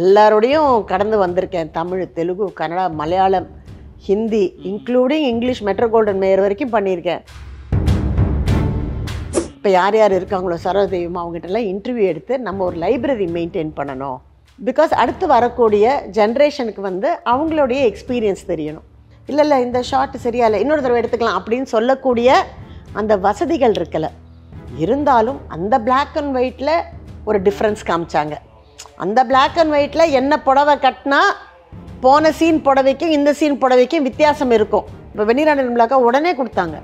எல்லாரோடையும் கடந்து வந்திருக்கேன் Tamil Telugu Kannada Malayalam Hindi including English Metro Goldwyn Mayer வரைக்கும் பண்ணியிருக்கேன் இப்போ யார் யார் இருக்காங்களோ சரோதெய்வம் அவங்ககிட்டலாம் இன்டர்வியூ எடுத்து நம்ம ஒரு லைப்ரரி மெயின்டைன் பண்ணணும் பிகாஸ் அடுத்து வரக்கூடிய ஜென்ரேஷனுக்கு வந்து அவங்களுடைய எக்ஸ்பீரியன்ஸ் தெரியணும் இல்லை இல்லை இந்த ஷார்ட் சரியா இல்லை இன்னொரு தடவை எடுத்துக்கலாம் அப்படின்னு சொல்லக்கூடிய அந்த வசதிகள் இருக்கலை இருந்தாலும் அந்த பிளாக் அண்ட் ஒயிட்டில் ஒரு டிஃப்ரென்ஸ் காமிச்சாங்க அந்த பிளாக் அண்ட் ஒயிட்டில் என்ன புடவை கட்டினா போன சீன் புடவைக்கும் இந்த சீன் புடவைக்கும் வித்தியாசம் இருக்கும் இப்போ வெண்ணிரா நிர்மலாக்கா உடனே கொடுத்தாங்க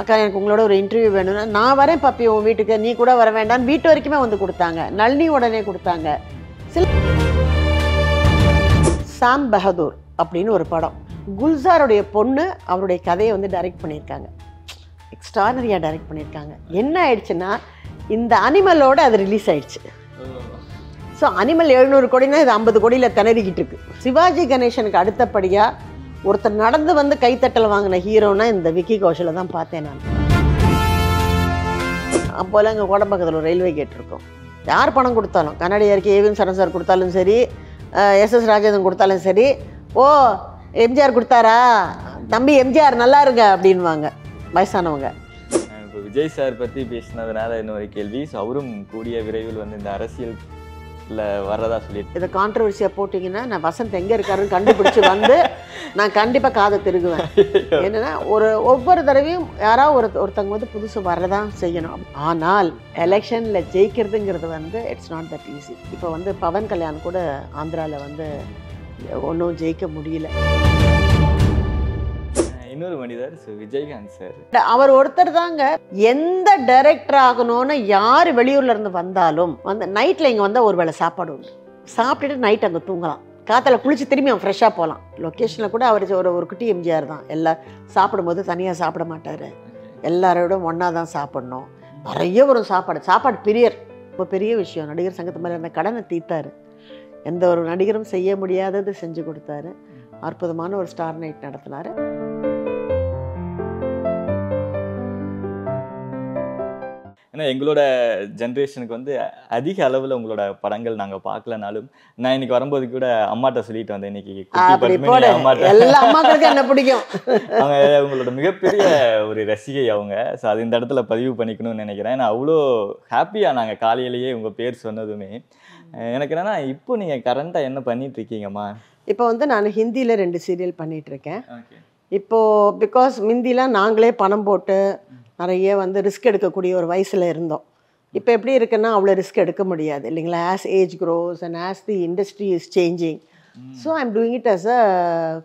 அக்கா எனக்கு உங்களோட ஒரு இன்டர்வியூ வேணும்னா நான் வரேன் பாப்பி உன் வீட்டுக்கு நீ கூட வர வேண்டாம்னு வீட்டு வரைக்குமே வந்து கொடுத்தாங்க நளினி உடனே கொடுத்தாங்க சில சாம் பகதூர் அப்படின்னு ஒரு படம் குல்சாருடைய பொண்ணு அவருடைய கதையை வந்து டைரக்ட் பண்ணியிருக்காங்க எக்ஸ்ட்ரானரியாக டைரக்ட் பண்ணியிருக்காங்க என்ன ஆயிடுச்சுன்னா இந்த அனிமலோடு அது ரிலீஸ் ஆயிடுச்சு ஸோ அனிமல் எழுநூறு கோடினா இது ஐம்பது கோடியில் திணறிக்கிட்டு இருக்கு சிவாஜி கணேசனுக்கு அடுத்தபடியாக ஒருத்தர் நடந்து வந்து கைத்தட்டல் வாங்கின ஹீரோனா இந்த விக்கி கௌஷலை தான் பார்த்தேன் நான் அப்போல்லாம் எங்கள் கோடம்பக்கத்தில் ஒரு ரயில்வே கேட் இருக்கும் யார் பணம் கொடுத்தாலும் கன்னடியாருக்கு ஏவிஎம் சரண் சார் கொடுத்தாலும் சரி எஸ்எஸ் ராஜேந்திரன் கொடுத்தாலும் சரி ஓ எம்ஜிஆர் கொடுத்தாரா தம்பி எம்ஜிஆர் நல்லா இருங்க அப்படின்வாங்க வயசானவங்க இப்போ விஜய் சார் பற்றி பேசினதுனால இன்னொரு கேள்வி அவரும் கூடிய விரைவில் வந்து இந்த அரசியல் இல்லை வர்றதா சொல்லிட்டு இதை கான்ட்ரவர்சியா போட்டீங்கன்னா நான் வசந்த் எங்கே இருக்காருன்னு கண்டுபிடிச்சி வந்து நான் கண்டிப்பாக காதை திருகுவேன் என்னென்னா ஒரு ஒவ்வொரு தடவையும் யாராவது ஒரு ஒருத்தவங்க வந்து புதுசு வரதான் செய்யணும் ஆனால் எலெக்ஷனில் ஜெயிக்கிறதுங்கிறது வந்து இட்ஸ் நாட் தட் ஈஸி இப்போ வந்து பவன் கல்யாண் கூட ஆந்திராவில் வந்து ஒன்றும் ஜெயிக்க முடியல இன்னொரு மனிதர் விஜயகாந்த் சார் அவர் ஒருத்தர் தாங்க எந்த டைரக்டர் ஆகணும்னு யார் வெளியூர்ல இருந்து வந்தாலும் அந்த நைட்ல இங்க வந்தா ஒரு வேளை சாப்பாடு உண்டு சாப்பிட்டுட்டு நைட் அங்கே தூங்கலாம் காத்தால குளிச்சு திரும்பி அவன் ஃப்ரெஷ்ஷாக போகலாம் லொக்கேஷனில் கூட அவர் ஒரு ஒரு குட்டி எம்ஜிஆர் தான் எல்லாம் சாப்பிடும்போது தனியாக சாப்பிட மாட்டார் எல்லாரோடும் ஒன்றா தான் சாப்பிட்ணும் நிறைய ஒரு சாப்பாடு சாப்பாடு பிரியர் ரொம்ப பெரிய விஷயம் நடிகர் சங்கத்து மேலே அந்த கடனை தீர்த்தாரு எந்த ஒரு நடிகரும் செய்ய முடியாதது செஞ்சு கொடுத்தாரு அற்புதமான ஒரு ஸ்டார் நைட் நடத்தினார் ஏன்னா எங்களோட ஜென்ரேஷனுக்கு வந்து அதிக அளவில் உங்களோட படங்கள் நாங்கள் பார்க்கலனாலும் நான் இன்னைக்கு வரும்போது கூட அம்மாட்ட சொல்லிட்டு வந்தேன் இன்னைக்கு என்ன பிடிக்கும் அவங்க உங்களோட மிகப்பெரிய ஒரு ரசிகை அவங்க ஸோ அது இந்த இடத்துல பதிவு பண்ணிக்கணும்னு நினைக்கிறேன் ஏன்னா அவ்வளோ ஹாப்பியாக நாங்கள் காலையிலேயே உங்கள் பேர் சொன்னதுமே எனக்கு என்னன்னா இப்போ நீங்கள் கரண்ட்டாக என்ன பண்ணிட்டு இருக்கீங்கம்மா இப்போ வந்து நான் ஹிந்தியில் ரெண்டு சீரியல் பண்ணிட்டு இருக்கேன் இப்போது பிகாஸ் முந்திலாம் நாங்களே பணம் போட்டு நிறைய வந்து ரிஸ்க் எடுக்கக்கூடிய ஒரு வயசில் இருந்தோம் இப்போ எப்படி இருக்குன்னா அவ்வளோ ரிஸ்க் எடுக்க முடியாது இல்லைங்களா as age grows and as the industry is changing so I am doing it as a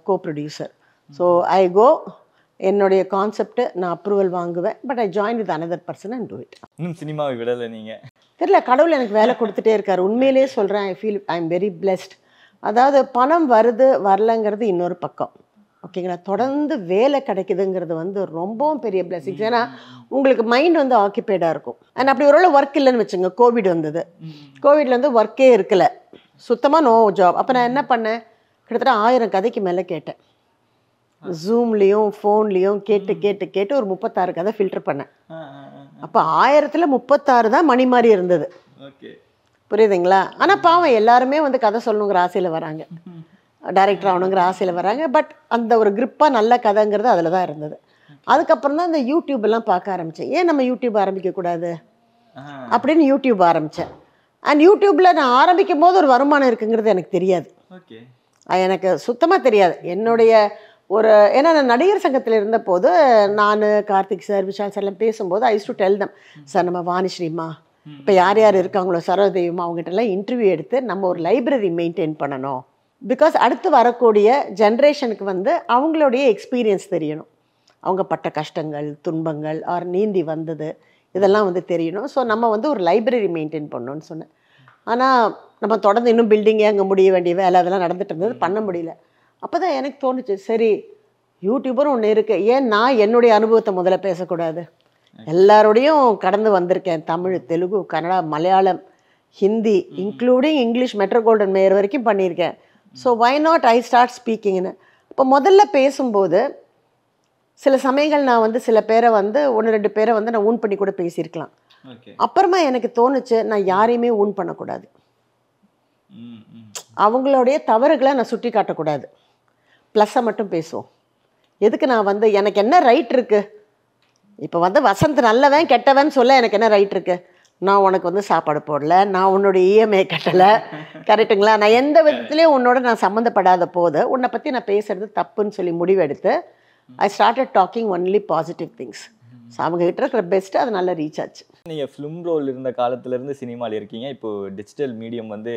co producer so I go என்னுடைய கான்செப்ட் நான் அப்ரூவல் வாங்குவேன் but I join with another person and do it இன்னும் சினிமாவை விடலை நீங்கள் தெரியல கடவுள் எனக்கு வேலை கொடுத்துட்டே இருக்கார் உண்மையிலேயே சொல்கிறேன் I feel I am very blessed அதாவது பணம் வருது வரலங்கிறது இன்னொரு பக்கம் ஓகேங்களா தொடர்ந்து வேலை கிடைக்குதுங்கிறது வந்து ரொம்பவும் பெரிய பிளஸிங் ஏன்னா உங்களுக்கு மைண்ட் வந்து ஆக்கியபைடாக இருக்கும் அண்ட் அப்படி ஒரு ஒர்க் இல்லைன்னு வச்சுங்க கோவிட் வந்தது கோவிட்ல வந்து ஒர்க்கே இருக்கல சுத்தமாக நோ ஜாப் அப்போ நான் என்ன பண்ணேன் கிட்டத்தட்ட ஆயிரம் கதைக்கு மேலே கேட்டேன் ஜூம்லேயும் ஃபோன்லேயும் கேட்டு கேட்டு கேட்டு ஒரு முப்பத்தாறு கதை ஃபில்டர் பண்ணேன் அப்போ ஆயிரத்தில் முப்பத்தாறு தான் மணி மாதிரி இருந்தது புரியுதுங்களா ஆனால் பாவம் எல்லாருமே வந்து கதை சொல்லணுங்கிற ஆசையில் வராங்க டைரக்டர் ஆகணுங்கிற ஆசையில் வராங்க பட் அந்த ஒரு கிரிப்பாக நல்ல கதைங்கிறது அதில் தான் இருந்தது அதுக்கப்புறம் தான் இந்த யூடியூப் எல்லாம் பார்க்க ஆரம்பித்தேன் ஏன் நம்ம யூடியூப் ஆரம்பிக்கக்கூடாது அப்படின்னு யூடியூப் ஆரம்பித்தேன் அண்ட் யூடியூப்பில் நான் ஆரம்பிக்கும் போது ஒரு வருமானம் இருக்குங்கிறது எனக்கு தெரியாது எனக்கு சுத்தமாக தெரியாது என்னுடைய ஒரு ஏன்னா நான் நடிகர் சங்கத்தில் போது நான் கார்த்திக் சார் விஷால் சார்லாம் பேசும்போது I used to tell them sir நம்ம வாணிஸ்ரீம்மா இப்போ யார் யார் இருக்காங்களோ சரோதேவிமா அவங்ககிட்டலாம் இன்டர்வியூ எடுத்து நம்ம ஒரு லைப்ரரி மெயின்டைன் பண்ணணும் பிகாஸ் அடுத்து வரக்கூடிய ஜென்ரேஷனுக்கு வந்து அவங்களுடைய எக்ஸ்பீரியன்ஸ் தெரியணும் அவங்க பட்ட கஷ்டங்கள் துன்பங்கள் ஆர் நீந்தி வந்தது இதெல்லாம் வந்து தெரியணும் ஸோ நம்ம வந்து ஒரு லைப்ரரி மெயின்டைன் பண்ணோன்னு சொன்னேன் ஆனால் நம்ம தொடர்ந்து இன்னும் பில்டிங்கே அங்கே முடிய வேண்டிய வேலை அதெல்லாம் நடந்துகிட்டு இருந்தது பண்ண முடியல அப்போ தான் எனக்கு தோணுச்சு சரி யூடியூபரும் ஒன்று இருக்குது ஏன் நான் என்னுடைய அனுபவத்தை முதல்ல பேசக்கூடாது எல்லாரோடையும் கடந்து வந்திருக்கேன் Tamil Telugu Kannada Malayalam Hindi including English Metro Goldwyn Mayer வரைக்கும் பண்ணியிருக்கேன் so why not I start ஸ்பீக்கிங்னு இப்போ முதல்ல பேசும்போது சில சமயங்கள் நான் வந்து சில பேரை வந்து ஒன்று ரெண்டு பேரை வந்து நான் ஊன் பண்ணி கூட பேசியிருக்கலாம் அப்புறமா எனக்கு தோணுச்சு நான் யாரையுமே ஊன் பண்ணக்கூடாது அவங்களுடைய தவறுகளை நான் சுட்டி காட்டக்கூடாது ப்ளஸ்ஸை மட்டும் பேசுவோம் எதுக்கு நான் வந்து எனக்கு என்ன ரைட் இருக்குது இப்போ வந்து வசந்த் நல்லவன் கெட்டவன் சொல்ல எனக்கு என்ன ரைட் இருக்குது நான் உனக்கு வந்து சாப்பாடு போடல நான் உன்னோட இஎம்ஐ கட்டலை கரெக்டுங்களா நான் எந்த விதத்துலேயும் உன்னோட நான் சம்மந்தப்படாத போது உன்னை பற்றி நான் பேசுகிறது தப்புன்னு சொல்லி முடிவெடுத்து I started talking only positive things so அவங்க கிட்ட இருக்கிற பெஸ்ட் அது நல்லா ரீச் ஆச்சு நீங்கள் ஃபிலிம் ரோல் இருந்த காலத்துலேருந்து சினிமாவில் இருக்கீங்க இப்போது டிஜிட்டல் மீடியம் வந்து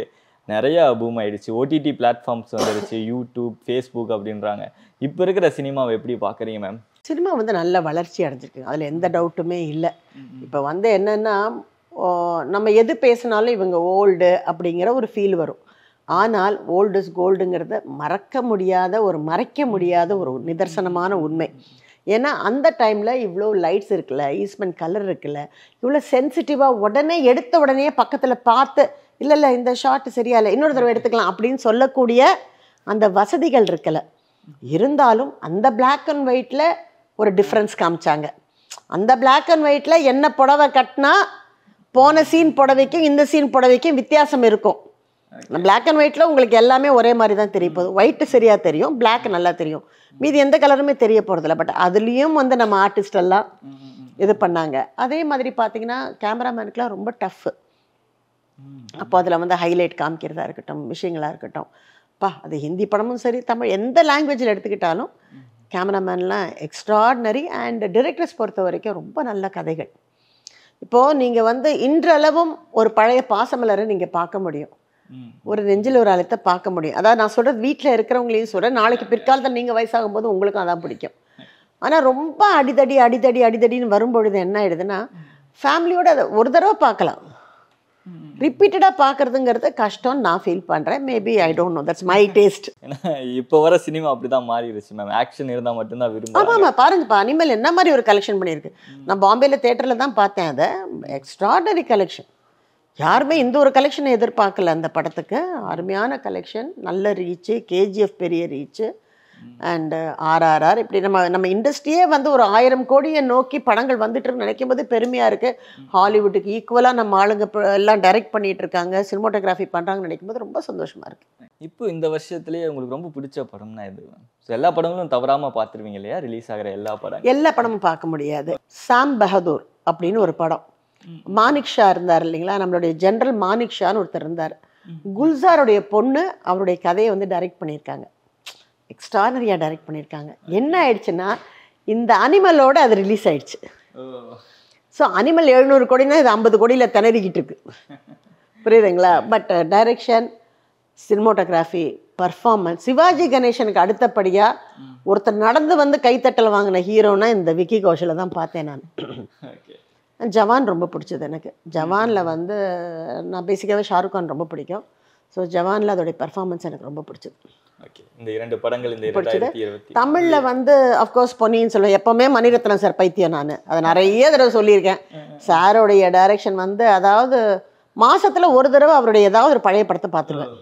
நிறையா பூம் ஆயிடுச்சு ஓடிடி பிளாட்ஃபார்ம்ஸ் வந்துடுச்சு யூடியூப் ஃபேஸ்புக் அப்படின்றாங்க இப்போ இருக்கிற சினிமாவை எப்படி பார்க்குறீங்க மேம் சினிமா வந்து நல்ல வளர்ச்சி அடைஞ்சிருக்கு அதில் எந்த டவுட்டுமே இல்லை இப்போ வந்து என்னென்னா நம்ம எது பேசினாலும் இவங்க ஓல்டு அப்படிங்கிற ஒரு ஃபீல் வரும் ஆனால் ஓல்டு இஸ் கோல்டுங்கிறத மறக்க முடியாத ஒரு மறைக்க முடியாத ஒரு நிதர்சனமான உண்மை ஏன்னா அந்த டைமில் இவ்வளோ லைட்ஸ் இருக்குல்ல ஈஸ்மெண்ட் கலர் இருக்குல்ல இவ்வளோ சென்சிட்டிவாக உடனே எடுத்த உடனே பக்கத்தில் பார்த்து இல்லை இல்லை இந்த ஷார்ட் சரியா இல்லை இன்னொரு தடவை எடுத்துக்கலாம் அப்படின்னு சொல்லக்கூடிய அந்த வசதிகள் இருக்கல இருந்தாலும் அந்த பிளாக் அண்ட் ஒயிட்டில் ஒரு டிஃப்ரென்ஸ் காமிச்சாங்க அந்த பிளாக் அண்ட் ஒயிட்டில் என்ன புடவை கட்டினா போன சீன் புடவைக்கும் இந்த சீன் புடவைக்கும் வித்தியாசம் இருக்கும் பிளாக் அண்ட் ஒயிட்டில் உங்களுக்கு எல்லாமே ஒரே மாதிரி தான் தெரிய போகுது ஒயிட்டு சரியாக தெரியும் பிளாக் நல்லா தெரியும் மீதி எந்த கலருமே தெரிய போகிறதில்ல பட் அதுலேயும் வந்து நம்ம ஆர்டிஸ்ட் எல்லாம் இது பண்ணாங்க அதே மாதிரி பார்த்தீங்கன்னா கேமராமேனுக்கெலாம் ரொம்ப டஃப்பு அப்போ அதில் வந்து ஹைலைட் காமிக்கிறதா இருக்கட்டும் விஷயங்களாக இருக்கட்டும் பா அது ஹிந்தி படமும் சரி தமிழ் எந்த லாங்குவேஜில் எடுத்துக்கிட்டாலும் கேமராமேன்லாம் எக்ஸ்ட்ராடினரி அண்ட் டிரெக்டர்ஸ் பொறுத்த வரைக்கும் ரொம்ப நல்ல கதைகள் இப்போது நீங்கள் வந்து இன்றளவும் ஒரு பழைய பாசமலரை நீங்கள் பார்க்க முடியும் ஒரு நெஞ்சில் ஒரு அழுத்த பார்க்க முடியும் அதாவது நான் சொல்கிறது வீட்டில் இருக்கிறவங்களையும் சொல்கிறேன் நாளைக்கு பிற்காலத்தில் நீங்கள் வயசாகும் போது உங்களுக்கும் அதான் பிடிக்கும் ஆனால் ரொம்ப அடிதடி அடிதடி அடிதடின்னு வரும்பொழுது என்ன ஆயிடுதுன்னா ஃபேமிலியோட அதை ஒரு தடவை பார்க்கலாம் ரிப்பீட்டடாக பார்க்குறதுங்கிறது கஷ்டம் நான் ஃபீல் பண்ணுறேன் maybe I don't know that's my taste இப்போ வர சினிமா அப்படி தான் மாறிடுச்சு மேம் ஆக்ஷன் இருந்தால் மட்டும்தான் விரும்பும் ஆமாம் ஆமாம் பாருங்கப்பா அனிமல் என்ன மாதிரி ஒரு கலெக்ஷன் பண்ணியிருக்கு நான் பாம்பேயில் தேட்டரில் தான் பார்த்தேன் அதை எக்ஸ்ட்ராடனரி கலெக்ஷன் யாருமே இந்த ஒரு கலெக்ஷனை எதிர்பார்க்கல அந்த படத்துக்கு அருமையான கலெக்ஷன் நல்ல ரீச்சு கேஜிஎஃப் பெரிய ரீச்சு அண்டு ஆர்ஆர்ஆர் uh, இப்படி நம்ம நம்ம இண்டஸ்ட்ரியே வந்து ஒரு ஆயிரம் கோடியை நோக்கி படங்கள் வந்துட்டுருன்னு நினைக்கும் போது பெருமையாக இருக்குது ஹாலிவுட்டுக்கு ஈக்குவலாக நம்ம ஆளுங்க எல்லாம் டைரக்ட் பண்ணிகிட்டு இருக்காங்க சினிமோட்டோகிராஃபி பண்ணுறாங்கன்னு நினைக்கும் போது ரொம்ப சந்தோஷமாக இருக்குது இப்போ இந்த வருஷத்துலேயே உங்களுக்கு ரொம்ப பிடிச்ச படம்னா இது எல்லா படங்களும் தவறாமல் பார்த்துருவீங்க இல்லையா ரிலீஸ் ஆகிற எல்லா படம் எல்லா படமும் பார்க்க முடியாது சாம் பஹதூர் அப்படின்னு ஒரு படம் மாணிக் ஷா இருந்தார் இல்லைங்களா நம்மளுடைய ஜென்ரல் மாணிக் ஷான்னு ஒருத்தர் இருந்தார் குல்சாருடைய பொண்ணு அவருடைய கதையை வந்து டைரக்ட் பண்ணியிருக்காங்க எக்ஸ்ட்ரானரியாக டைரக்ட் பண்ணியிருக்காங்க என்ன ஆயிடுச்சுன்னா இந்த அனிமலோட அது ரிலீஸ் ஆயிடுச்சு ஸோ அனிமல் எழுநூறு கோடினா இது ஐம்பது கோடியில் திணறிக்கிட்டு இருக்கு புரியுதுங்களா but direction cinematography performance Sivaji கணேசனுக்கு அடுத்தபடியாக ஒருத்தர் நடந்து வந்து கைத்தட்டல் வாங்கின ஹீரோனா இந்த விக்கி கோஷலை தான் பார்த்தேன் நான் ஜவான் ரொம்ப பிடிச்சது எனக்கு ஜவானில் வந்து நான் பேசிக்காகவே ஷாருக் கான் ரொம்ப பிடிக்கும் ஸோ ஜவானில் அதோடைய பர்ஃபார்மன்ஸ் எனக்கு ரொம்ப பிடிச்சது இந்த இரண்டு படங்கள் இந்த தமிழில் வந்து அஃப்கோர்ஸ் பொன்னியின் சொல்லுவேன் எப்போவுமே மணிரத்னம் சார் பைத்தியம் நான் அதை நிறைய தடவை சொல்லியிருக்கேன் சாருடைய டைரக்ஷன் வந்து அதாவது மாசத்துல ஒரு தடவை அவருடைய ஏதாவது ஒரு பழைய படத்தை பார்த்துருவேன்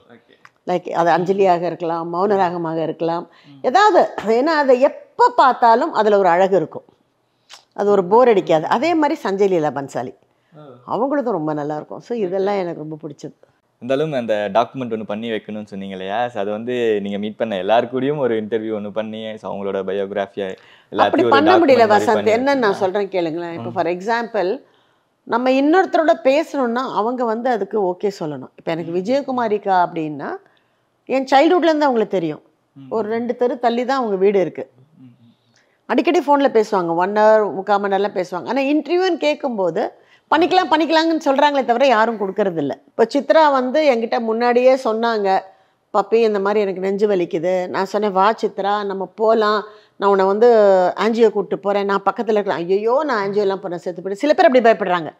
லைக் அது அஞ்சலியாக இருக்கலாம் மௌனராகமாக இருக்கலாம் ஏதாவது ஏன்னா அதை எப்போ பார்த்தாலும் அதில் ஒரு அழகு இருக்கும் அது ஒரு போர் அடிக்காது அதே மாதிரி சஞ்சய் லீலா பன்சாலி அவங்களுக்கும் ரொம்ப நல்லாயிருக்கும் ஸோ இதெல்லாம் எனக்கு ரொம்ப பிடிச்சது இருந்தாலும் அந்த டாக்குமெண்ட் ஒன்று பண்ணி வைக்கணும்னு சொன்னீங்க இல்லையா அது வந்து நீங்கள் மீட் பண்ண எல்லாருக்கூடியும் ஒரு இன்டர்வியூ ஒன்று பண்ணி அவங்களோட பயோகிராஃபியாக அப்படி பண்ண முடியல வசந்த் என்னன்னு நான் சொல்கிறேன் கேளுங்களேன் இப்போ ஃபார் எக்ஸாம்பிள் நம்ம இன்னொருத்தரோட பேசணும்னா அவங்க வந்து அதுக்கு ஓகே சொல்லணும் இப்போ எனக்கு விஜயகுமாரிக்கா அப்படின்னா என் சைல்டுஹுட்லேருந்து அவங்களுக்கு தெரியும் ஒரு ரெண்டு தெரு தள்ளி தான் அவங்க வீடு இருக்குது அடிக்கடி ஃபோனில் பேசுவாங்க ஒன் ஹவர் முக்கால் மணி நேரம்லாம் பேசுவாங்க ஆனால் இன்டர்வியூன்னு கேட்கும்போது பண்ணிக்கலாம் பண்ணிக்கலாங்கன்னு சொல்கிறாங்களே தவிர யாரும் கொடுக்கறதில்ல இப்போ சித்ரா வந்து என்கிட்ட முன்னாடியே சொன்னாங்க பப்பி இந்த மாதிரி எனக்கு நெஞ்சு வலிக்குது நான் சொன்னேன் வா சித்ரா நம்ம போகலாம் நான் உன்னை வந்து ஆஞ்சியோ கூப்பிட்டு போகிறேன் நான் பக்கத்தில் இருக்கலாம் ஐயோ நான் ஆஞ்சியோலாம் போகிறேன் சேர்த்து போய்ட்டு சில பேர் அப்படி பயப்படுறாங்க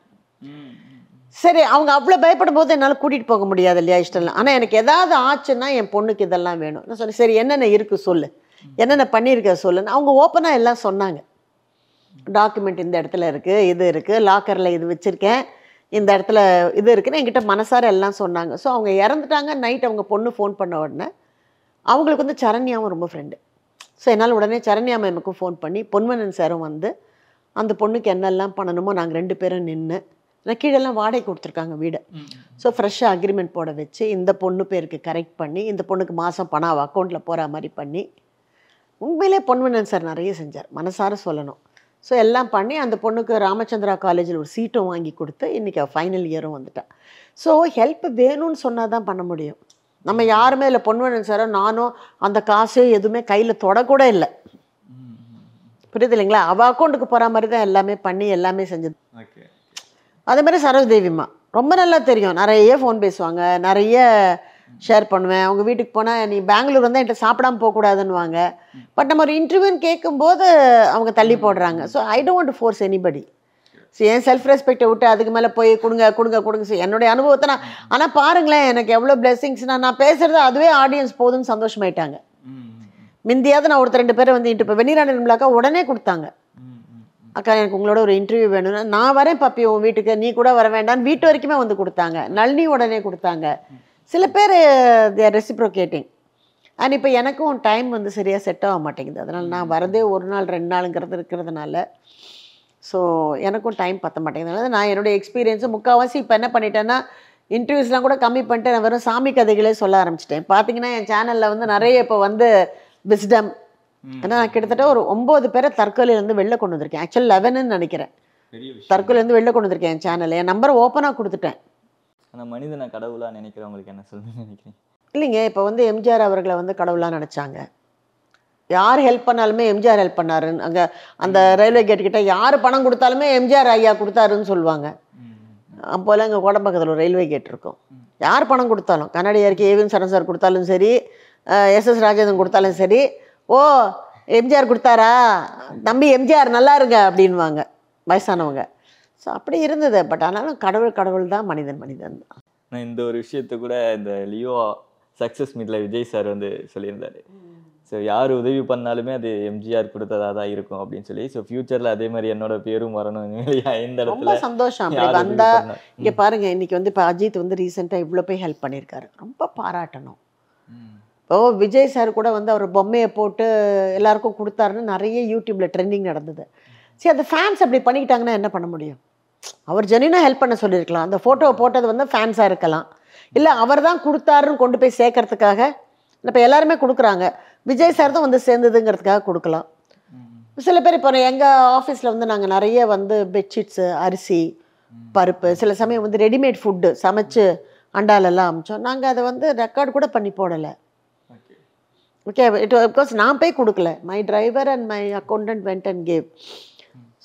சரி அவங்க அவ்வளோ பயப்படும் போது என்னால் கூட்டிகிட்டு போக முடியாது இல்லையா இஷ்டம்லாம் ஆனால் எனக்கு எதாவது ஆச்சுன்னா என் பொண்ணுக்கு இதெல்லாம் வேணும் நான் சொன்னேன் சரி என்னென்ன இருக்குது சொல்லு என்னென்ன பண்ணியிருக்க சொல்லுன்னு அவங்க ஓப்பனாக எல்லாம் சொன்னாங்க டாக்குமெண்ட் இந்த இடத்துல இருக்குது இது இருக்குது லாக்கரில் இது வச்சுருக்கேன் இந்த இடத்துல இது இருக்குன்னு என்கிட்ட மனசார எல்லாம் சொன்னாங்க ஸோ அவங்க இறந்துட்டாங்க நைட் அவங்க பொண்ணு ஃபோன் பண்ண உடனே அவங்களுக்கு வந்து சரண்யாவும் ரொம்ப ஃப்ரெண்டு ஸோ என்னால் உடனே சரண்யா மேமுக்கும் ஃபோன் பண்ணி பொன்மனன் சாரும் வந்து அந்த பொண்ணுக்கு என்னெல்லாம் பண்ணணுமோ நாங்கள் ரெண்டு பேரும் நின்று நான் கீழெல்லாம் வாடகை கொடுத்துருக்காங்க வீடு ஸோ ஃப்ரெஷ்ஷாக அக்ரிமெண்ட் போட வச்சு இந்த பொண்ணு பேருக்கு கரெக்ட் பண்ணி இந்த பொண்ணுக்கு மாதம் பணம் அக்கௌண்ட்டில் போகிற மாதிரி பண்ணி உண்மையிலே பொன்மனன் சார் நிறைய செஞ்சார் மனசார சொல்லணும் ஸோ எல்லாம் பண்ணி அந்த பொண்ணுக்கு ராமச்சந்திரா காலேஜில் ஒரு சீட்டும் வாங்கி கொடுத்து இன்றைக்கி ஃபைனல் இயரும் வந்துட்டான் ஸோ ஹெல்ப் வேணும்னு சொன்னால் தான் பண்ண முடியும் நம்ம யாருமே இல்லை பொன்வனன் சாரோ நானும் அந்த காசு எதுவுமே கையில் தொடக்கூட இல்லை புரியுது இல்லைங்களா அவள் அக்கௌண்ட்டுக்கு போகிற மாதிரி தான் எல்லாமே பண்ணி எல்லாமே செஞ்சது அதே மாதிரி சரோஜ் ரொம்ப நல்லா தெரியும் நிறைய ஃபோன் பேசுவாங்க நிறைய ஷேர் பண்ணுவேன் அவங்க வீட்டுக்கு போனால் நீ பெங்களூர் வந்தால் என்கிட்ட சாப்பிடாம வாங்க பட் நம்ம ஒரு இன்டர்வியூன்னு கேட்கும்போது அவங்க தள்ளி போடுறாங்க so I don't force anybody so என் செல்ஃப் ரெஸ்பெக்டை விட்டு அதுக்கு மேலே போய் கொடுங்க கொடுங்க கொடுங்க ஸோ என்னுடைய அனுபவத்தை நான் ஆனால் பாருங்களேன் எனக்கு எவ்வளோ பிளெஸ்ஸிங்ஸ் நான் நான் பேசுகிறது அதுவே ஆடியன்ஸ் போதும்னு சந்தோஷமாயிட்டாங்க மிந்தியாவது நான் ஒருத்தர் ரெண்டு பேரை வந்து இப்போ வெண்ணிராணி நிர்மலாக்கா உடனே கொடுத்தாங்க அக்கா எனக்கு உங்களோட ஒரு இன்டர்வியூ வேணும்னா நான் வரேன் பப்பி உன் வீட்டுக்கு நீ கூட வர வேண்டாம்னு வீட்டு வரைக்குமே வந்து கொடுத்தாங்க நளினி உடனே கொடுத்தாங்க சில பேர் தேர் ரெசிப்ரோகேட்டிங் அண்ட் இப்போ எனக்கும் டைம் வந்து சரியாக செட் ஆக மாட்டேங்குது அதனால் நான் வரதே ஒரு நாள் ரெண்டு நாளுங்கிறது இருக்கிறதுனால ஸோ எனக்கும் டைம் பற்ற மாட்டேங்குது நான் என்னுடைய எக்ஸ்பீரியன்ஸும் முக்கால்வாசி இப்போ என்ன பண்ணிட்டேன்னா இன்டர்வியூஸ்லாம் கூட கம்மி பண்ணிட்டு நான் வெறும் சாமி கதைகளே சொல்ல ஆரம்பிச்சிட்டேன் பார்த்தீங்கன்னா என் சேனலில் வந்து நிறைய இப்போ வந்து விஸ்டம் ஏன்னா நான் கிட்டத்தட்ட ஒரு ஒம்பது பேரை தற்கொலையிலேருந்து வெளில கொண்டு வந்திருக்கேன் ஆக்சுவல் லெவனுன்னு நினைக்கிறேன் தற்கொலையிலேருந்து வெளில கொண்டு வந்திருக்கேன் என் சேனல் என் நம்பரை ஓப்பனாக கொடுத்துட்டேன் அந்த மனிதனை கடவுளாக நினைக்கிறவங்களுக்கு என்ன சொல்லி நினைக்கிறேன் இல்லைங்க இப்போ வந்து எம்ஜிஆர் அவர்களை வந்து கடவுளாக நினச்சாங்க யார் ஹெல்ப் பண்ணாலுமே எம்ஜிஆர் ஹெல்ப் பண்ணாருன்னு அங்கே அந்த ரயில்வே கேட் கிட்ட யார் பணம் கொடுத்தாலுமே எம்ஜிஆர் ஐயா கொடுத்தாருன்னு சொல்லுவாங்க அப்போல்லாம் எங்கள் கோடம்பக்கத்தில் ஒரு ரயில்வே கேட் இருக்கும் யார் பணம் கொடுத்தாலும் கன்னடியருக்கு ஏவின் சரண் சார் கொடுத்தாலும் சரி எஸ் எஸ் ராஜேந்திரன் கொடுத்தாலும் சரி ஓ எம்ஜிஆர் கொடுத்தாரா தம்பி எம்ஜிஆர் நல்லா இருங்க அப்படின்வாங்க வயசானவங்க ஸோ அப்படி இருந்தது பட் ஆனாலும் கடவுள் கடவுள் தான் மனிதன் மனிதன் தான் நான் இந்த ஒரு விஷயத்த கூட இந்த லியோ சக்ஸஸ் மீட்டில் விஜய் சார் வந்து சொல்லியிருந்தார் ஸோ யார் உதவி பண்ணாலுமே அது எம்ஜிஆர் கொடுத்ததாக தான் இருக்கும் அப்படின்னு சொல்லி ஸோ ஃபியூச்சரில் அதே மாதிரி என்னோட பேரும் வரணும் இந்த இடத்துல சந்தோஷம் வந்தா இங்கே பாருங்க இன்னைக்கு வந்து இப்போ அஜித் வந்து ரீசெண்டாக இவ்வளோ போய் ஹெல்ப் பண்ணியிருக்காரு ரொம்ப பாராட்டணும் ஓ விஜய் சார் கூட வந்து அவர் பொம்மையை போட்டு எல்லாருக்கும் கொடுத்தாருன்னு நிறைய யூடியூப்பில் ட்ரெண்டிங் நடந்தது சரி அந்த ஃபேன்ஸ் அப்படி பண்ணிக்கிட்டாங்கன்னா என்ன பண்ண முடியும் அவர் ஜெனினா ஹெல்ப் பண்ண சொல்லியிருக்கலாம் அந்த ஃபோட்டோவை போட்டது வந்து ஃபேன்ஸாக இருக்கலாம் இல்லை அவர் தான் கொடுத்தாருன்னு கொண்டு போய் சேர்க்கறதுக்காக இப்போ எல்லாருமே கொடுக்குறாங்க விஜய் சார் தான் வந்து சேர்ந்ததுங்கிறதுக்காக கொடுக்கலாம் சில பேர் இப்போ எங்கள் ஆஃபீஸில் வந்து நாங்கள் நிறைய வந்து பெட்ஷீட்ஸு அரிசி பருப்பு சில சமயம் வந்து ரெடிமேட் ஃபுட்டு சமைச்சு அண்டாலெல்லாம் அமிச்சோம் நாங்கள் அதை வந்து ரெக்கார்டு கூட பண்ணி போடலை ஓகே இட் பிகாஸ் நான் போய் கொடுக்கல my driver and my accountant went and gave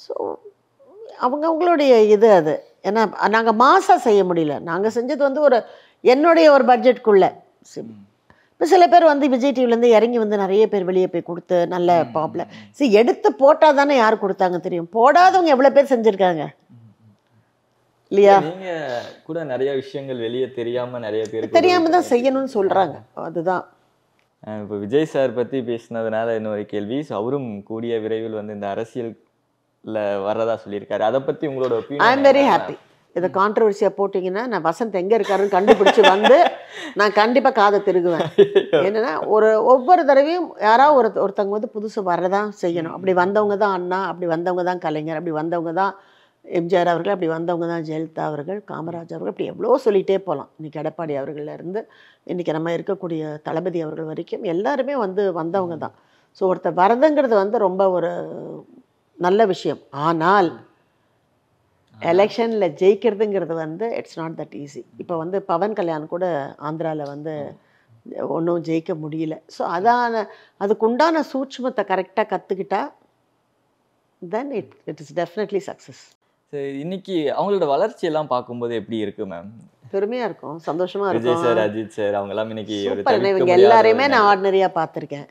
so அவங்க அவங்களுடைய இது அது ஏன்னா நாங்கள் மாசாக செய்ய முடியல நாங்கள் செஞ்சது வந்து ஒரு என்னுடைய ஒரு பட்ஜெட்குள்ளே இப்போ சில பேர் வந்து விஜய் டிவிலேருந்து இறங்கி வந்து நிறைய பேர் வெளியே போய் கொடுத்து நல்ல பாப்பில் சரி எடுத்து போட்டால் தானே யார் கொடுத்தாங்க தெரியும் போடாதவங்க எவ்வளோ பேர் செஞ்சுருக்காங்க இல்லையா நீங்கள் கூட நிறைய விஷயங்கள் வெளியே தெரியாமல் நிறைய பேர் தெரியாமல் தான் செய்யணும்னு சொல்கிறாங்க அதுதான் இப்போ விஜய் சார் பற்றி பேசினதுனால இன்னொரு கேள்வி அவரும் கூடிய விரைவில் வந்து இந்த அரசியல் வர்றதா சொல்லியிருக்காரு அதை பற்றி உங்களோட ஐ எம் வெரி ஹாப்பி இதை கான்ட்ரவர்சியாக போட்டிங்கன்னா நான் வசந்த் எங்கே இருக்காருன்னு கண்டுபிடிச்சி வந்து நான் கண்டிப்பாக காதை திருகுவேன் என்னென்னா ஒரு ஒவ்வொரு தடவையும் யாராவது ஒரு ஒருத்தவங்க வந்து புதுசு வரதான் செய்யணும் அப்படி வந்தவங்க தான் அண்ணா அப்படி வந்தவங்க தான் கலைஞர் அப்படி வந்தவங்க தான் எம்ஜிஆர் அவர்கள் அப்படி வந்தவங்க தான் ஜெயலலிதா அவர்கள் காமராஜ் அவர்கள் அப்படி எவ்வளோ சொல்லிகிட்டே போகலாம் இன்றைக்கி எடப்பாடி இருந்து இன்றைக்கி நம்ம இருக்கக்கூடிய தளபதி அவர்கள் வரைக்கும் எல்லாருமே வந்து வந்தவங்க தான் ஸோ ஒருத்தர் வரதுங்கிறது வந்து ரொம்ப ஒரு நல்ல விஷயம் ஆனால் எலெக்ஷனில் ஜெயிக்கிறதுங்கிறது வந்து இட்ஸ் நாட் தட் ஈஸி இப்போ வந்து பவன் கல்யாண் கூட ஆந்திராவில் வந்து ஒன்றும் ஜெயிக்க முடியல ஸோ அதான அதுக்குண்டான சூட்சமத்தை கரெக்டாக கற்றுக்கிட்டா then it it is definitely success இன்னைக்கு அவங்களோட வளர்ச்சியெல்லாம் பார்க்கும்போது எப்படி இருக்கு மேம் பெருமையா இருக்கும் சந்தோஷமா இருக்கும் சார் அஜித் சார் அவங்க எல்லாம் இன்னைக்கு இவங்க எல்லாரையுமே நான் ஆர்டினரியாக பார்த்துருக்கேன்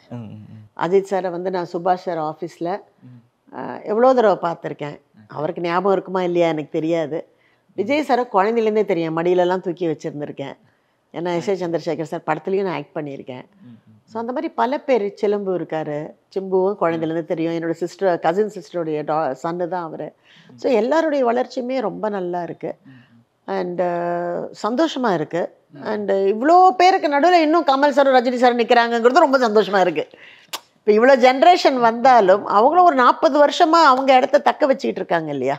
அஜித் சாரை வந்து நான் சுபாஷ் சார் ஆஃபீஸில் எவ்வளோ தடவை பார்த்துருக்கேன் அவருக்கு ஞாபகம் இருக்குமா இல்லையா எனக்கு தெரியாது விஜய் சாரை குழந்தையிலேருந்தே தெரியும் மடியிலலாம் தூக்கி வச்சுருந்துருக்கேன் ஏன்னா எஸ் சந்திரசேகர் சார் படத்துலேயும் நான் ஆக்ட் பண்ணியிருக்கேன் ஸோ அந்த மாதிரி பல பேர் சிலம்பு இருக்கார் சிம்புவும் குழந்தையிலேருந்து தெரியும் என்னோடய சிஸ்டர் கசின் சிஸ்டருடைய டா சன்னு தான் அவர் ஸோ எல்லாருடைய வளர்ச்சியுமே ரொம்ப நல்லா இருக்குது அண்டு சந்தோஷமாக இருக்குது அண்டு இவ்வளோ பேருக்கு நடுவில் இன்னும் கமல் சார் ரஜினி சார் நிற்கிறாங்கங்கிறது ரொம்ப சந்தோஷமாக இருக்குது இப்போ இவ்வளோ ஜென்ரேஷன் வந்தாலும் அவங்களும் ஒரு நாற்பது வருஷமாக அவங்க இடத்த தக்க வச்சுக்கிட்டு இருக்காங்க இல்லையா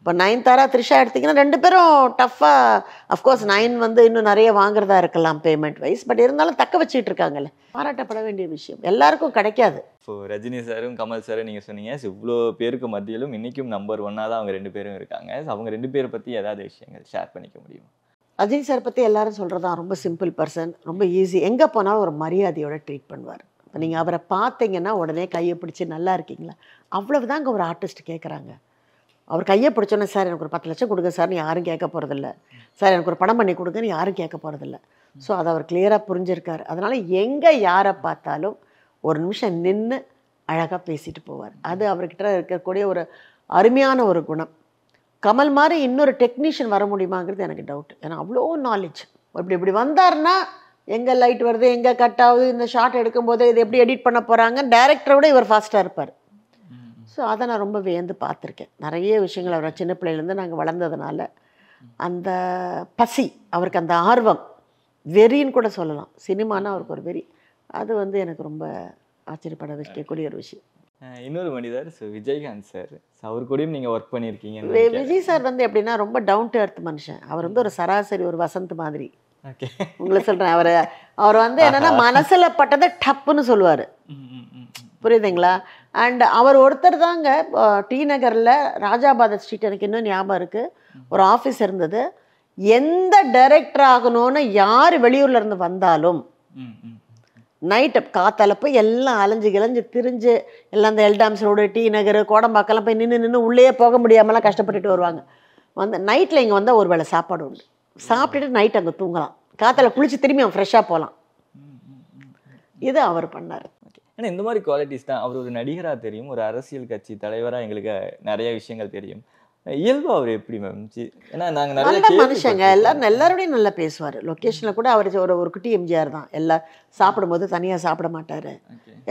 இப்போ நயன்தாரா த்ரிஷா எடுத்திங்கன்னா ரெண்டு பேரும் டஃப்பாக அஃப்கோர்ஸ் நயன் வந்து இன்னும் நிறைய வாங்குறதா இருக்கலாம் பேமெண்ட் வைஸ் பட் இருந்தாலும் தக்க வச்சுக்கிட்டு இருக்காங்கல்ல பாராட்டப்பட வேண்டிய விஷயம் எல்லாருக்கும் கிடைக்காது இப்போ ரஜினி சாரும் கமல் சாரும் நீங்கள் சொன்னீங்க இவ்வளோ பேருக்கு மத்தியிலும் இன்றைக்கும் நம்பர் ஒன்னாக தான் அவங்க ரெண்டு பேரும் இருக்காங்க அவங்க ரெண்டு பேரை பற்றி ஏதாவது விஷயங்கள் ஷேர் பண்ணிக்க முடியும் ரஜினி சார் பற்றி எல்லாரும் சொல்கிறதா ரொம்ப சிம்பிள் பர்சன் ரொம்ப ஈஸி எங்கே போனாலும் ஒரு மரியாதையோட ட்ரீட் பண்ணுவார் இப்போ நீங்கள் அவரை பார்த்தீங்கன்னா உடனே கையை பிடிச்சி நல்லா இருக்கீங்களா அவ்வளவுதாங்க ஒரு ஆர்டிஸ்ட் கேட்குறாங்க அவர் கையை பிடிச்சோன்னே சார் எனக்கு ஒரு பத்து லட்சம் கொடுங்க சார்னு யாரும் கேட்க போகிறதில்ல சார் எனக்கு ஒரு படம் பண்ணி கொடுங்கன்னு யாரும் கேட்க போகிறதில்ல ஸோ அதை அவர் கிளியராக புரிஞ்சிருக்கார் அதனால் எங்கே யாரை பார்த்தாலும் ஒரு நிமிஷம் நின்று அழகாக பேசிட்டு போவார் அது அவர்கிட்ட இருக்கக்கூடிய ஒரு அருமையான ஒரு குணம் கமல் மாதிரி இன்னொரு டெக்னீஷியன் வர முடியுமாங்கிறது எனக்கு டவுட் ஏன்னா அவ்வளோ நாலேஜ் இப்படி இப்படி வந்தார்னா எங்கே லைட் வருது எங்கே கட் ஆகுது இந்த ஷார்ட் எடுக்கும்போது இது எப்படி எடிட் பண்ண போகிறாங்க டேரக்டரை விட இவர் ஃபாஸ்ட்டாக இருப்பார் ஸோ அதை நான் ரொம்ப வியந்து பார்த்துருக்கேன் நிறைய விஷயங்கள் அவர் சின்ன பிள்ளையிலேருந்து நாங்கள் வளர்ந்ததுனால அந்த பசி அவருக்கு அந்த ஆர்வம் வெறின்னு கூட சொல்லலாம் சினிமானா அவருக்கு ஒரு வெறி அது வந்து எனக்கு ரொம்ப ஆச்சரியப்பட வைக்கக்கூடிய ஒரு விஷயம் இன்னொரு மனிதர் விஜயகாந்த் சார் அவர் கூடயும் நீங்கள் ஒர்க் பண்ணியிருக்கீங்க விஜய் சார் வந்து எப்படின்னா ரொம்ப டவுன் டு எர்த் மனுஷன் அவர் வந்து ஒரு சராசரி ஒரு வசந்த் மாதிரி உங்களை சொல்கிறேன் அவர் அவர் வந்து என்னென்னா மனசில் பட்டதை டப்புன்னு சொல்லுவார் புரியுதுங்களா அண்ட் அவர் ஒருத்தர் தாங்க டி நகரில் ராஜாபாத ஸ்ட்ரீட் எனக்கு இன்னும் ஞாபகம் இருக்குது ஒரு ஆஃபீஸ் இருந்தது எந்த டைரக்டர் ஆகணும்னு யார் வெளியூர்ல இருந்து வந்தாலும் நைட்டு காத்தால போய் எல்லாம் அலைஞ்சு கிளைஞ்சு திரிஞ்சு எல்லாம் அந்த எல்டாம்ஸ் ரோடு டி நகர் கோடம்பாக்கெல்லாம் போய் நின்று நின்று உள்ளே போக முடியாமலாம் கஷ்டப்பட்டுட்டு வருவாங்க வந்து நைட்டில் இங்கே வந்தால் ஒரு வேளை சாப்பாடு உண்டு சாப்பிட்டுட்டு நைட் அங்கே தூங்கலாம் காற்றுல குளிச்சு திரும்பி அவன் ஃப்ரெஷ்ஷாக போகலாம் இது அவர் பண்ணார் ஆனால் இந்த மாதிரி குவாலிட்டிஸ் தான் அவர் ஒரு நடிகராக தெரியும் ஒரு அரசியல் கட்சி தலைவராக எங்களுக்கு நிறைய விஷயங்கள் தெரியும் இயல்பு அவர் எப்படி மேம் ஏன்னா நாங்கள் நல்ல மனுஷங்க எல்லாரும் எல்லாரோடையும் நல்லா பேசுவார் லொக்கேஷனில் கூட அவர் ஒரு ஒரு குட்டி எம்ஜிஆர் தான் எல்லா சாப்பிடும்போது தனியாக சாப்பிட மாட்டார்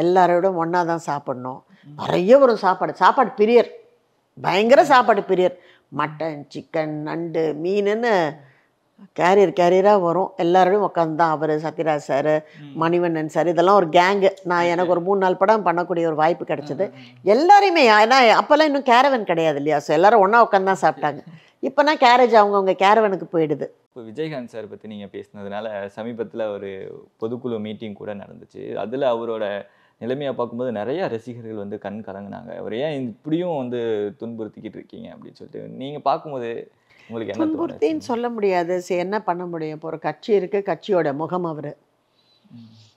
எல்லாரோடும் ஒன்றா தான் சாப்பிடணும் நிறைய வரும் சாப்பாடு சாப்பாடு பிரியர் பயங்கர சாப்பாடு பிரியர் மட்டன் சிக்கன் நண்டு மீனுன்னு கேரியர் கேரியராக வரும் எல்லாரோடையும் உட்காந்து தான் அவர் சத்யராஜ் சார் மணிவண்ணன் சார் இதெல்லாம் ஒரு கேங்கு நான் எனக்கு ஒரு மூணு நாள் படம் பண்ணக்கூடிய ஒரு வாய்ப்பு கிடச்சிது எல்லாரையுமே ஏன்னா அப்போல்லாம் இன்னும் கேரவன் கிடையாது இல்லையா ஸோ எல்லோரும் ஒன்றா உட்காந்து தான் சாப்பிட்டாங்க இப்போனா கேரேஜ் அவங்கவுங்க கேரவனுக்கு போயிடுது இப்போ விஜயகாந்த் சார் பற்றி நீங்கள் பேசினதுனால சமீபத்தில் ஒரு பொதுக்குழு மீட்டிங் கூட நடந்துச்சு அதில் அவரோட நிலைமையாக பார்க்கும்போது நிறைய ரசிகர்கள் வந்து கண் கலங்கினாங்க அவர் ஏன் இப்படியும் வந்து துன்புறுத்திக்கிட்டு இருக்கீங்க அப்படின்னு சொல்லிட்டு நீங்கள் பார்க்கும்போது உங்களுக்கு துன்புறுத்தின்னு சொல்ல முடியாது சரி என்ன பண்ண முடியும் இப்போ ஒரு கட்சி இருக்குது கட்சியோட முகம் அவர்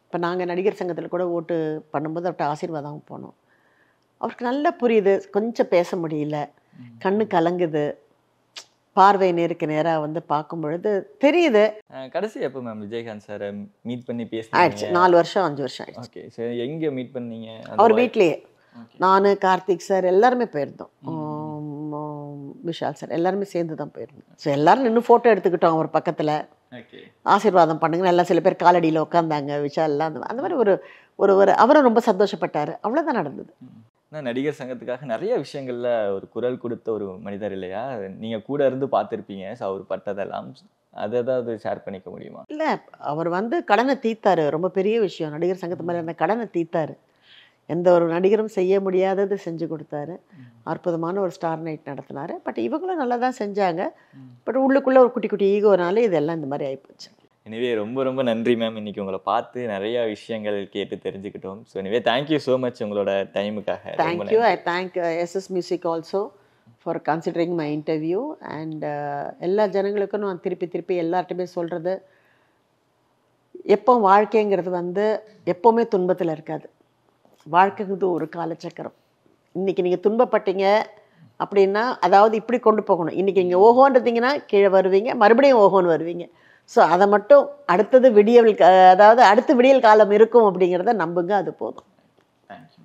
இப்போ நாங்கள் நடிகர் சங்கத்தில் கூட ஓட்டு பண்ணும்போது அவர்கிட்ட ஆசீர்வாதம் போனோம் அவருக்கு நல்லா புரியுது கொஞ்சம் பேச முடியல கண்ணு கலங்குது பார்வை நேருக்கு நேராக வந்து பார்க்கும் பொழுது தெரியுது கடைசி எப்போ மேம் விஜயகாந்த் சார் மீட் பண்ணி பேச ஆயிடுச்சு நாலு வருஷம் அஞ்சு வருஷம் ஆயிடுச்சு ஓகே சரி எங்கே மீட் பண்ணீங்க அவர் வீட்லேயே நான் கார்த்திக் சார் எல்லாருமே போயிருந்தோம் விஷால் சார் எல்லாருமே சேர்ந்து தான் போயிருந்தோம் ஸோ எல்லோரும் நின்று ஃபோட்டோ எடுத்துக்கிட்டோம் அவர் பக்கத்தில் ஆசீர்வாதம் பண்ணுங்க நல்லா சில பேர் காலடியில் உட்காந்தாங்க விஷால்லாம் அந்த அந்த மாதிரி ஒரு ஒரு ஒரு அவரும் ரொம்ப சந்தோஷப்பட்டார் அவ்வளோதான் நடந்தது நடிகர் சங்கத்துக்காக நிறைய விஷயங்களில் ஒரு குரல் கொடுத்த ஒரு மனிதர் இல்லையா நீங்கள் கூட இருந்து பார்த்துருப்பீங்க ஸோ அவர் பட்டதெல்லாம் அதை ஏதாவது ஷேர் பண்ணிக்க முடியுமா இல்லை அவர் வந்து கடனை தீர்த்தாரு ரொம்ப பெரிய விஷயம் நடிகர் சங்கத்து மேலே இருந்த கடனை தீர்த்தாரு எந்த ஒரு நடிகரும் செய்ய முடியாதது செஞ்சு கொடுத்தாரு அற்புதமான ஒரு ஸ்டார் நைட் நடத்தினார் பட் இவங்களும் நல்லா தான் செஞ்சாங்க பட் உள்ளுக்குள்ளே ஒரு குட்டி குட்டி ஈகோனால இதெல்லாம் இந்த மாதிரி ஆகிப்போச்சு எனவே ரொம்ப ரொம்ப நன்றி மேம் இன்றைக்கி உங்களை பார்த்து நிறையா விஷயங்கள் கேட்டு தெரிஞ்சுக்கிட்டோம் ஸோ எனவே தேங்க்யூ ஸோ மச் உங்களோட டைமுக்காக thank you I thank SS Music also for considering my interview and எல்லா ஜனங்களுக்கும் நான் திருப்பி திருப்பி எல்லார்ட்டுமே சொல்கிறது எப்போ வாழ்க்கைங்கிறது வந்து எப்போவுமே துன்பத்தில் இருக்காது வாழ்க்கைங்கிறது ஒரு காலச்சக்கரம் இன்றைக்கி நீங்கள் துன்பப்பட்டீங்க அப்படின்னா அதாவது இப்படி கொண்டு போகணும் இன்றைக்கி நீங்கள் ஓஹோன்றதீங்கன்னா கீழே வருவீங்க மறுபடியும் ஓஹோன்னு வருவீங்க ஸோ அதை மட்டும் அடுத்தது விடியல் அதாவது அடுத்து விடியல் காலம் இருக்கும் அப்படிங்கிறத நம்புங்க அது போதும்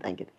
தேங்க்யூ